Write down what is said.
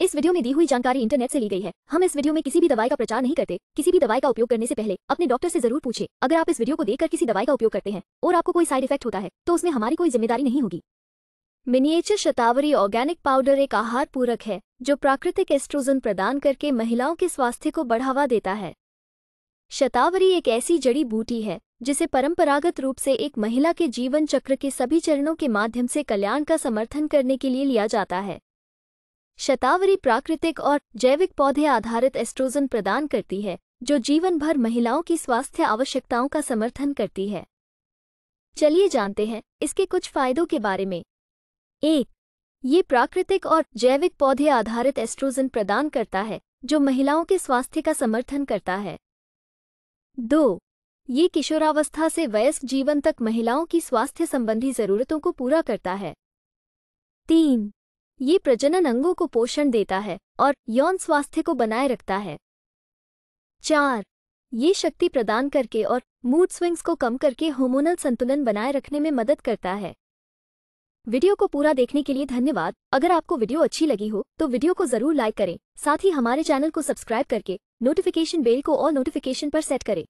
इस वीडियो में दी हुई जानकारी इंटरनेट से ली गई है हम इस वीडियो में किसी भी दवाई का प्रचार नहीं करते किसी भी दवाई का उपयोग करने से पहले अपने डॉक्टर से जरूर पूछे अगर आप इस वीडियो को देखकर किसी दवाई का उपयोग करते हैं और आपको कोई साइड इफेक्ट होता है तो उसमें हमारी कोई जिम्मेदारी नहीं होगी मिनिएचर शतावरी ऑर्गेनिक पाउडर एक आहार पूरक है जो प्राकृतिक एस्ट्रोजन प्रदान करके महिलाओं के स्वास्थ्य को बढ़ावा देता है शतावरी एक ऐसी जड़ी बूटी है जिसे परंपरागत रूप से एक महिला के जीवन चक्र के सभी चरणों के माध्यम से कल्याण का समर्थन करने के लिए लिया जाता है शतावरी प्राकृतिक और जैविक पौधे आधारित एस्ट्रोजन प्रदान करती है जो जीवन भर महिलाओं की स्वास्थ्य आवश्यकताओं का समर्थन करती है चलिए जानते हैं इसके कुछ फायदों के बारे में एक ये प्राकृतिक और जैविक पौधे आधारित एस्ट्रोजन प्रदान करता है जो महिलाओं के स्वास्थ्य का समर्थन करता है दो ये किशोरावस्था से वयस्क जीवन तक महिलाओं की स्वास्थ्य संबंधी जरूरतों को पूरा करता है तीन ये प्रजनन अंगों को पोषण देता है और यौन स्वास्थ्य को बनाए रखता है चार ये शक्ति प्रदान करके और मूड स्विंग्स को कम करके होमोनल संतुलन बनाए रखने में मदद करता है वीडियो को पूरा देखने के लिए धन्यवाद अगर आपको वीडियो अच्छी लगी हो तो वीडियो को जरूर लाइक करें साथ ही हमारे चैनल को सब्सक्राइब करके नोटिफिकेशन बेल को और नोटिफिकेशन पर सेट करें